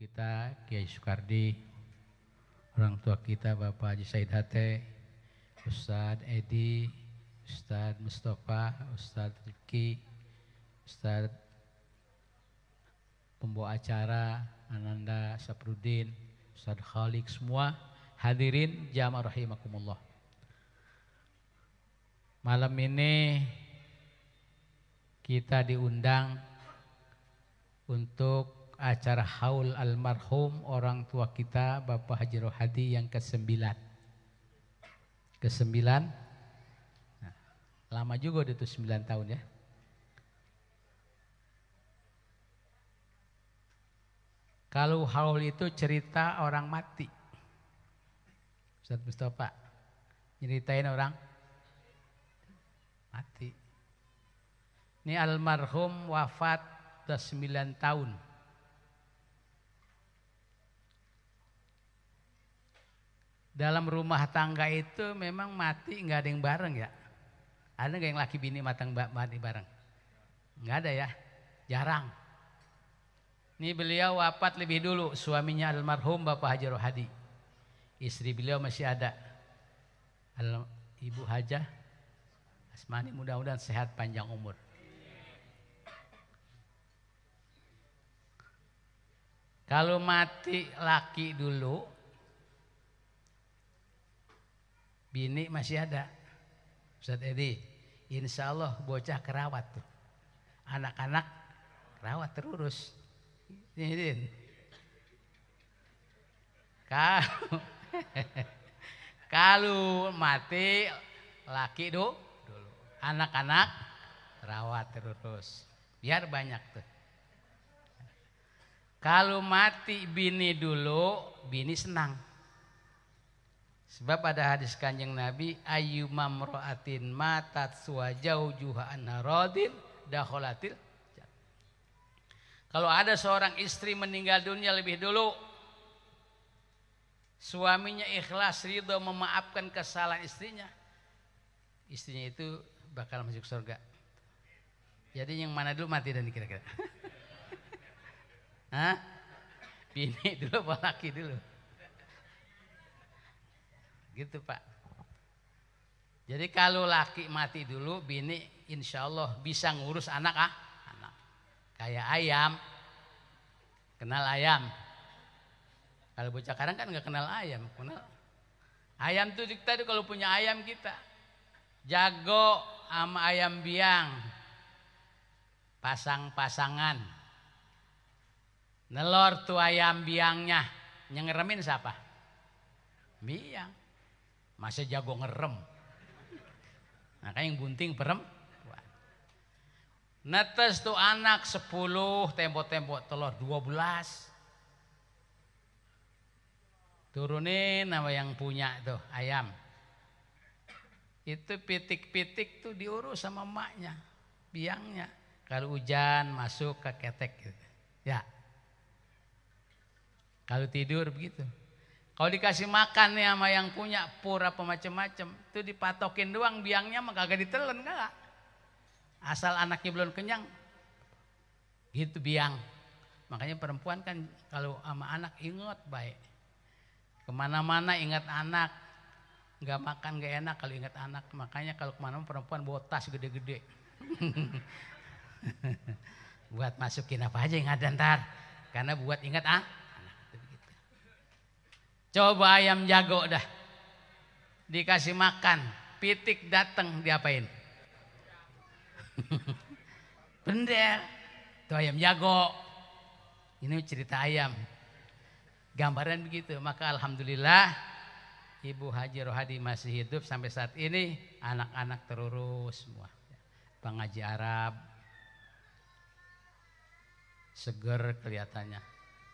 kita Kiai Sukardi, orang tua kita Bapak Haji Said Hate, Ustadz Edi, Ustadz Mustafa, Ustadz Riki, Ustadz pembawa acara Ananda Saprudin, Ustadz Khalik semua hadirin jamaah rahimakumullah. Malam ini kita diundang untuk acara haul almarhum orang tua kita Bapak Haji Rohadi yang kesembilan. Kesembilan. Nah, lama juga udah tuh sembilan tahun ya. Kalau haul itu cerita orang mati. Ustaz Mustafa nyeritain orang mati. Ini almarhum wafat 9 tahun. dalam rumah tangga itu memang mati nggak ada yang bareng ya? Ada nggak yang laki bini matang mati bareng? Nggak ada ya, jarang. Ini beliau wafat lebih dulu, suaminya almarhum Bapak Haji Rohadi. Istri beliau masih ada. Al Ibu Haja Asmani mudah-mudahan sehat panjang umur. Kalau mati laki dulu, Bini masih ada. Ustaz Edi, insya Allah bocah kerawat tuh. Anak-anak kerawat terurus. Ini Kalau kalau mati laki do, dulu. Anak-anak rawat terus. Biar banyak tuh. Kalau mati bini dulu, bini senang. Sebab pada hadis kanjeng Nabi ayu mamroatin matat suwajau juha anharodin daholatil. kalau ada seorang istri meninggal dunia lebih dulu suaminya ikhlas ridho memaafkan kesalahan istrinya istrinya itu bakal masuk surga. Jadi yang mana dulu mati dan kira-kira? Hah? Bini dulu apa laki dulu? Gitu Pak. Jadi kalau laki mati dulu, bini insya Allah bisa ngurus anak ah. Anak. Kayak ayam. Kenal ayam. Kalau bocah karang kan nggak kenal ayam. Kenal Ayam tuh kita tuh kalau punya ayam kita jago sama ayam biang pasang-pasangan nelor tuh ayam biangnya nyengeremin siapa biang masih jago ngerem. Nah, kan yang bunting berem, Netes tuh anak sepuluh tembok-tembok telur dua 12. Turunin nama yang punya tuh ayam. Itu pitik-pitik tuh diurus sama maknya, biangnya. Kalau hujan masuk ke ketek gitu. Ya. Kalau tidur begitu. Kalau dikasih makan nih sama yang punya pura apa macem-macem, itu dipatokin doang biangnya mah kagak ditelen enggak? Asal anaknya belum kenyang, gitu biang. Makanya perempuan kan kalau sama anak ingat baik. Kemana-mana ingat anak, nggak makan nggak enak kalau ingat anak. Makanya kalau kemana-mana perempuan bawa tas gede-gede. buat masukin apa aja yang ada ntar. Karena buat ingat ah, Coba ayam jago dah. Dikasih makan, pitik datang diapain? Bender. Itu ayam jago. Ini cerita ayam. Gambaran begitu. Maka alhamdulillah Ibu Haji Rohadi masih hidup sampai saat ini anak-anak terurus semua. Pengaji Arab seger kelihatannya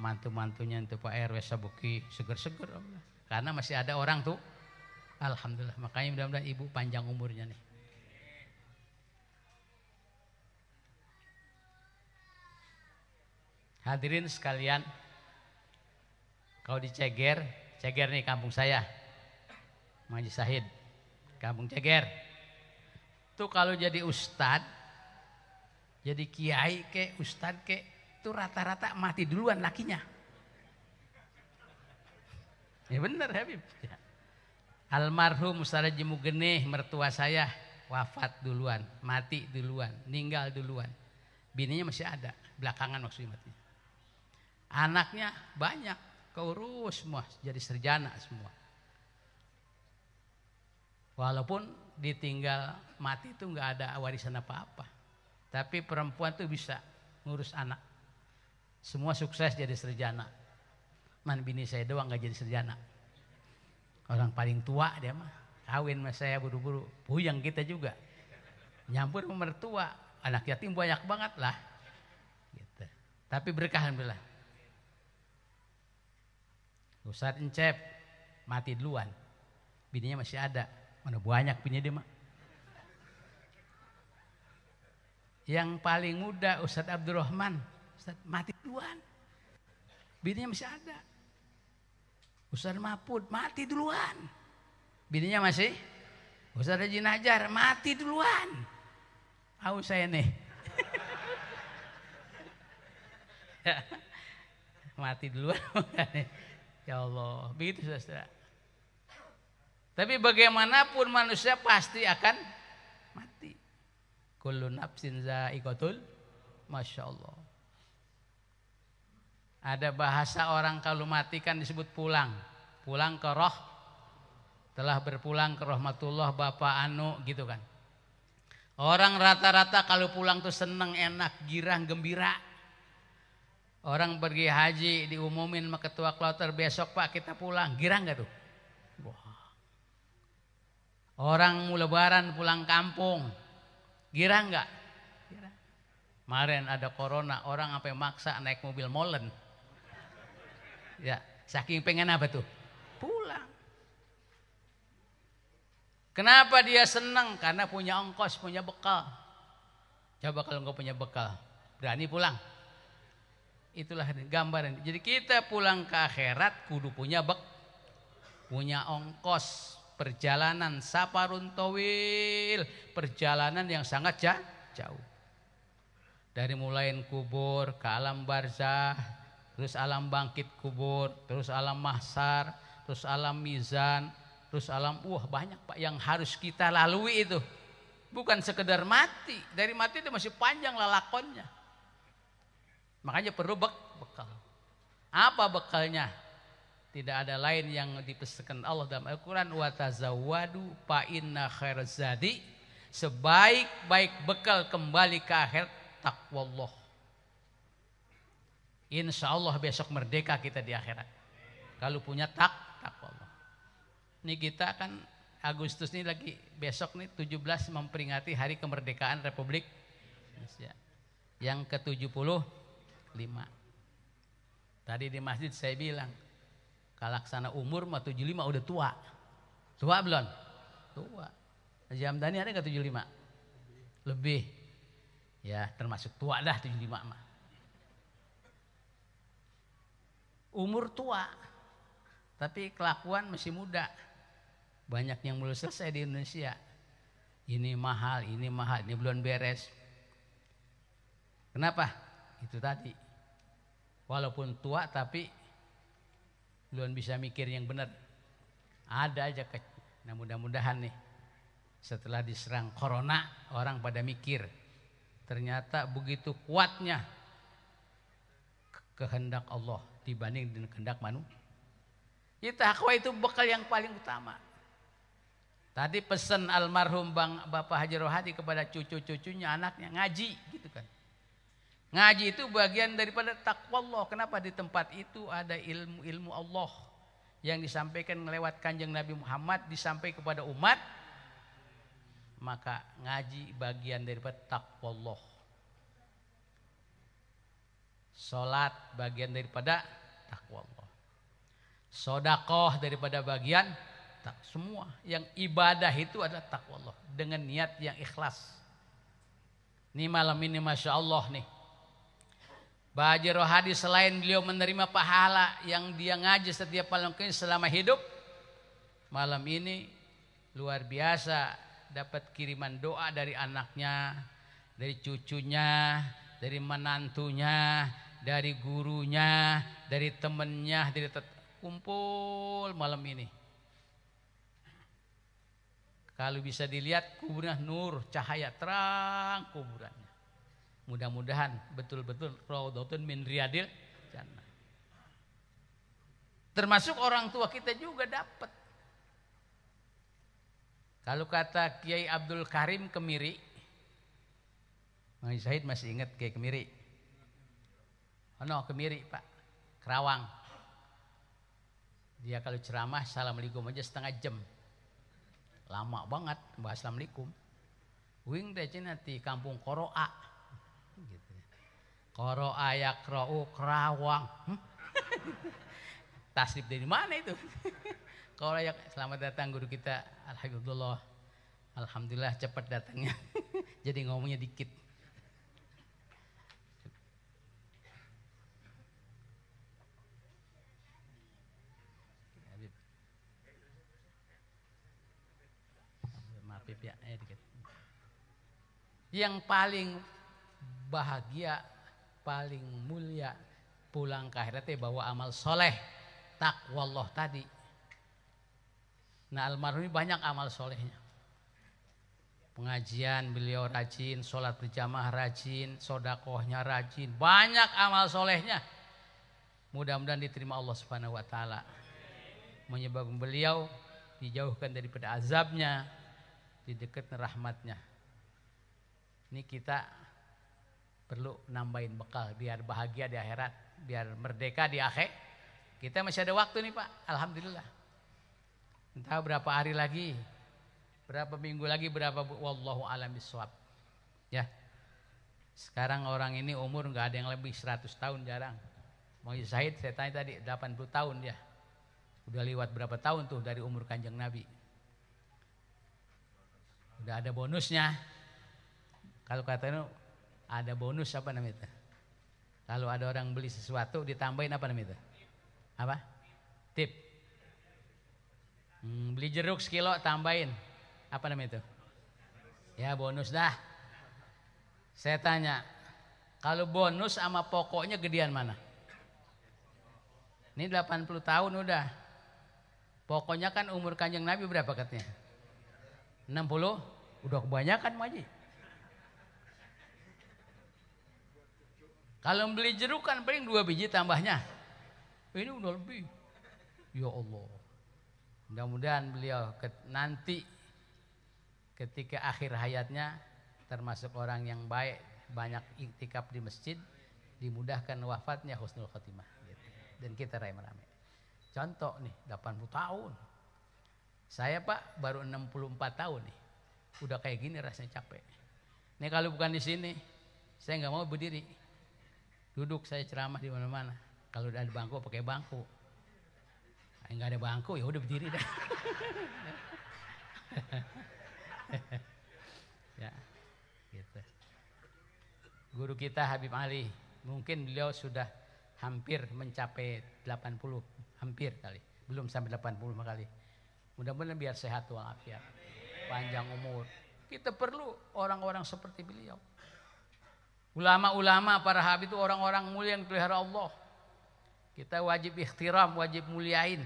mantu-mantunya itu Pak RW Sabuki seger-seger karena masih ada orang tuh Alhamdulillah makanya mudah-mudahan ibu panjang umurnya nih Hadirin sekalian, kau di Ceger, Ceger nih kampung saya, Maji Sahid, kampung Ceger. Tuh kalau jadi ustad, jadi kiai ke, ustad ke, itu rata-rata mati duluan lakinya. Ya benar Habib. Ya. Almarhum Saraji Geneh mertua saya wafat duluan, mati duluan, meninggal duluan. Bininya masih ada, belakangan maksudnya mati Anaknya banyak, keurus semua, jadi serjana semua. Walaupun ditinggal mati itu nggak ada warisan apa-apa. Tapi perempuan tuh bisa ngurus anak. Semua sukses jadi serjana. Man bini saya doang gak jadi serjana. Orang paling tua dia mah. Kawin sama saya buru-buru. Puyang kita juga. Nyampur mertua. Anak yatim banyak banget lah. Gitu. Tapi berkah Alhamdulillah. Ustaz Encep mati duluan. Bininya masih ada. Mana banyak bininya dia mah. Yang paling muda Ustadz Abdurrahman Ustaz mati duluan. Bininya masih ada. Ustaz Mahfud mati duluan. Bininya masih. Ustaz Haji Najar mati duluan. Aku saya nih. Ya, mati duluan. ya Allah. Begitu saudara. Tapi bagaimanapun manusia pasti akan mati. Kullu nafsin Masya Allah. Ada bahasa orang kalau mati kan disebut pulang. Pulang ke roh. Telah berpulang ke rahmatullah Bapak Anu gitu kan. Orang rata-rata kalau pulang tuh seneng, enak, girang, gembira. Orang pergi haji diumumin sama ketua kloter besok pak kita pulang. girang gak tuh? Wah. Orang mau lebaran pulang kampung. girang nggak? Kemarin ada corona, orang sampai maksa naik mobil molen. Ya, saking pengen apa tuh? Pulang. Kenapa dia senang? Karena punya ongkos, punya bekal. Coba kalau enggak punya bekal, berani pulang. Itulah gambaran. Jadi kita pulang ke akhirat kudu punya bek, punya ongkos, perjalanan saparun towil, perjalanan yang sangat jauh. Dari mulai kubur ke alam barzah, terus alam bangkit kubur, terus alam mahsar, terus alam mizan, terus alam wah banyak Pak yang harus kita lalui itu. Bukan sekedar mati, dari mati itu masih panjang lalakonnya. Makanya perlu bek bekal. Apa bekalnya? Tidak ada lain yang dipesankan Allah dalam Al-Qur'an wa tazawwadu fa inna khairaz zadi sebaik-baik bekal kembali ke akhir takwallah. Insya Allah besok merdeka kita di akhirat. Kalau punya tak, tak Allah. Ini kita kan Agustus ini lagi besok nih 17 memperingati hari kemerdekaan Republik Indonesia. Yang ke-75. Tadi di masjid saya bilang, kalaksana umur mah 75 udah tua. Tua belum? Tua. Jam Dani ada nggak 75? Lebih. Ya termasuk tua dah 75 mah. umur tua tapi kelakuan masih muda banyak yang belum selesai di Indonesia ini mahal ini mahal ini belum beres kenapa itu tadi walaupun tua tapi belum bisa mikir yang benar ada aja ke nah mudah-mudahan nih setelah diserang corona orang pada mikir ternyata begitu kuatnya kehendak Allah dibanding dengan kehendak manusia. Takwa itu bekal yang paling utama. Tadi pesan almarhum Bang Bapak Haji Rohadi kepada cucu-cucunya anaknya ngaji gitu kan. Ngaji itu bagian daripada takwa Allah. Kenapa di tempat itu ada ilmu-ilmu Allah yang disampaikan lewat Kanjeng Nabi Muhammad disampaikan kepada umat maka ngaji bagian daripada takwa Allah. Salat bagian daripada takwa Allah. Sodakoh daripada bagian tak semua yang ibadah itu adalah takwa Allah dengan niat yang ikhlas. Ini malam ini masya Allah nih. Bajir Rohadi selain beliau menerima pahala yang dia ngaji setiap malam ini selama hidup. Malam ini luar biasa dapat kiriman doa dari anaknya, dari cucunya, dari menantunya, dari gurunya, dari temennya, dari kumpul malam ini. Kalau bisa dilihat kuburnya nur, cahaya terang kuburannya. Mudah-mudahan betul-betul raudhatun min riadil jannah. Termasuk orang tua kita juga dapat. Kalau kata Kiai Abdul Karim Kemiri, Mang Zahid masih ingat kayak kemiri. Oh no, kemiri Pak. Kerawang. Dia kalau ceramah Assalamualaikum aja setengah jam. Lama banget bahas Assalamualaikum. Wing teh nanti kampung Koroa. Gitu. Koroa ya Kroo Kerawang. Hmm? Tasrif dari mana itu? Koroa ya selamat datang guru kita Alhamdulillah. Alhamdulillah cepat datangnya. Jadi ngomongnya dikit. ya, ya dikit. Yang paling bahagia, paling mulia pulang ke akhirat bahwa amal soleh takwa Allah tadi. Nah almarhum ini banyak amal solehnya. Pengajian beliau rajin, sholat berjamaah rajin, sodakohnya rajin. Banyak amal solehnya. Mudah-mudahan diterima Allah subhanahu wa ta'ala. Menyebabkan beliau dijauhkan daripada azabnya di dekat rahmatnya. Ini kita perlu nambahin bekal biar bahagia di akhirat, biar merdeka di akhir. Kita masih ada waktu nih Pak, Alhamdulillah. Entah berapa hari lagi, berapa minggu lagi, berapa wallahu alam biswab. Ya. Sekarang orang ini umur nggak ada yang lebih 100 tahun jarang. Mau Said saya tanya tadi 80 tahun ya Udah lewat berapa tahun tuh dari umur Kanjeng Nabi? Udah ada bonusnya. Kalau katanya ada bonus apa namanya itu? Kalau ada orang beli sesuatu ditambahin apa namanya itu? Apa? Tip. Hmm, beli jeruk sekilo tambahin apa namanya itu? Ya bonus dah. Saya tanya, kalau bonus sama pokoknya gedean mana? Ini 80 tahun udah. Pokoknya kan umur kanjeng Nabi berapa katanya? 60? Udah kebanyakan maji. Kalau beli jeruk kan paling dua biji tambahnya. Ini udah lebih. Ya Allah. Mudah-mudahan beliau nanti ketika akhir hayatnya termasuk orang yang baik banyak iktikaf di masjid dimudahkan wafatnya husnul khotimah dan kita ramai-ramai contoh nih 80 tahun saya pak baru 64 tahun nih Udah kayak gini rasanya capek. Ini kalau bukan di sini, saya nggak mau berdiri. Duduk saya ceramah di mana-mana. Kalau ada bangku pakai bangku. Enggak ada bangku ya udah berdiri dah. ya, gitu. Guru kita Habib Ali, mungkin beliau sudah hampir mencapai 80, hampir kali. Belum sampai 80 kali. Mudah-mudahan biar sehat walafiat panjang umur. Kita perlu orang-orang seperti beliau. Ulama-ulama para habib itu orang-orang mulia yang dipelihara Allah. Kita wajib ikhtiram, wajib muliain.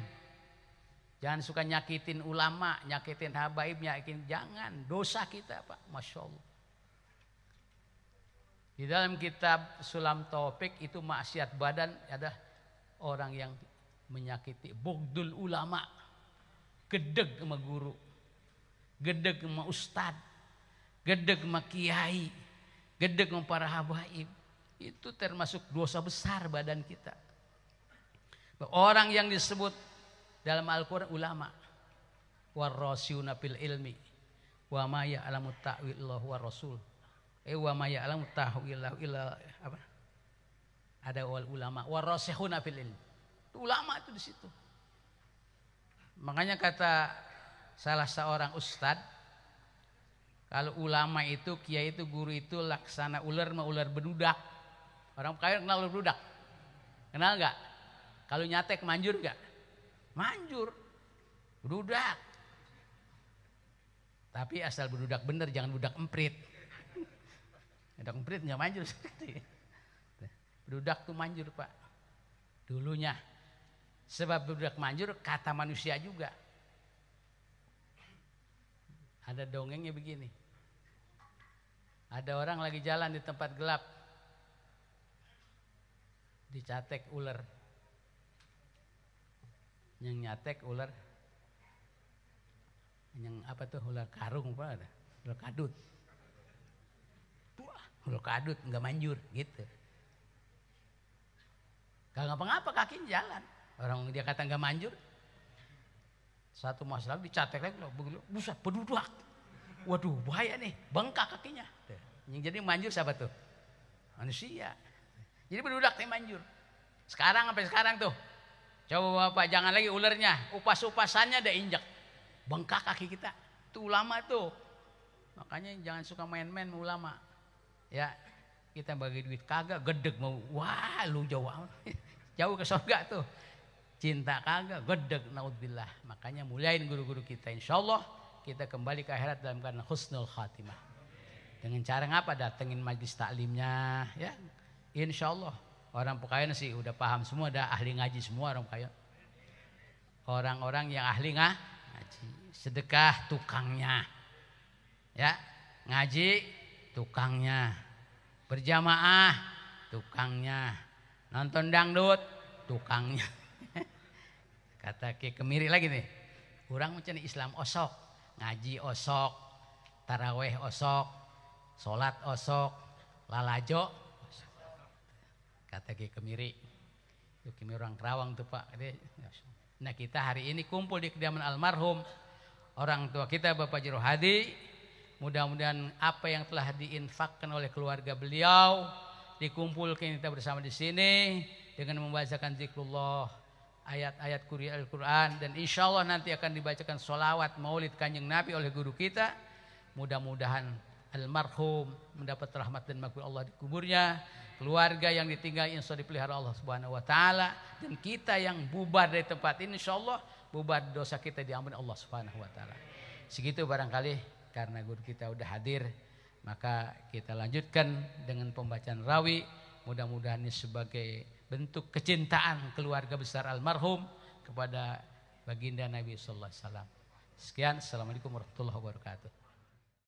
Jangan suka nyakitin ulama, nyakitin habaib, nyakitin jangan. Dosa kita, Pak. Masya Allah. Di dalam kitab Sulam topik itu maksiat badan ada orang yang menyakiti bogdul ulama. Gedeg sama guru gedeg ma ustad, gedeg ma kiai, gedeg ma para habaib. Itu termasuk dosa besar badan kita. Orang yang disebut dalam Al-Quran ulama. Warrasiuna fil ilmi. Wa maya alamu ta'willahu wa rasul. Eh wa maya alamu ta'willahu illa apa? Ada wal ulama. Warrasihuna fil ilmi. Ulama itu di situ. Makanya kata salah seorang ustadz kalau ulama itu kiai itu guru itu laksana ular ma ular bedudak orang kaya kenal ular bedudak kenal nggak kalau nyatek manjur nggak manjur bedudak tapi asal berudak bener, jangan budak emprit. Budak emprit nggak manjur seperti gitu ya. Berudak tuh manjur pak. Dulunya. Sebab berudak manjur kata manusia juga. Ada dongengnya begini. Ada orang lagi jalan di tempat gelap. Dicatek ular. Yang nyatek ular. Yang apa tuh ular karung apa ada? Ular kadut. Wah, ular kadut nggak manjur gitu. Gak ngapa-ngapa kakin jalan. Orang dia kata nggak manjur, satu masalah mas lagi dicatek lagi, buset penduduk Waduh bahaya nih, bengkak kakinya. Yang jadi manjur siapa tuh? Manusia. Jadi penduduk nih manjur. Sekarang sampai sekarang tuh. Coba Bapak jangan lagi ulernya, upas-upasannya ada injak. Bengkak kaki kita. tuh ulama tuh. Makanya jangan suka main-main ulama. Ya, kita bagi duit kagak gedeg mau wah lu jauh jauh ke surga tuh cinta kagak gede naudzubillah makanya muliain guru-guru kita insyaallah kita kembali ke akhirat dalam keadaan husnul khatimah dengan cara ngapa datengin majlis taklimnya ya insyaallah orang pekayon sih udah paham semua ada ahli ngaji semua orang pekayon orang-orang yang ahli ngah, ngaji sedekah tukangnya ya ngaji tukangnya berjamaah tukangnya nonton dangdut tukangnya ke kemiri lagi nih. Kurang macam Islam osok, ngaji osok, taraweh osok, sholat osok, lalajo. Kata ke Kemiri. Itu Kemiri orang Kerawang tuh Pak. Nah kita hari ini kumpul di kediaman almarhum. Orang tua kita Bapak Jero Mudah-mudahan apa yang telah diinfakkan oleh keluarga beliau. Dikumpulkan kita bersama di sini. Dengan membacakan zikrullah ayat-ayat Al-Quran dan insya Allah nanti akan dibacakan solawat maulid kanjeng Nabi oleh guru kita. Mudah-mudahan almarhum mendapat rahmat dan makhluk Allah di kuburnya. Keluarga yang ditinggal insya Allah dipelihara Allah subhanahu wa ta'ala. Dan kita yang bubar dari tempat ini insya Allah bubar dosa kita diampuni Allah subhanahu wa ta'ala. Segitu barangkali karena guru kita sudah hadir maka kita lanjutkan dengan pembacaan rawi mudah-mudahan ini sebagai bentuk kecintaan keluarga besar almarhum kepada baginda Nabi sallallahu alaihi wasallam. Sekian, assalamualaikum warahmatullahi wabarakatuh.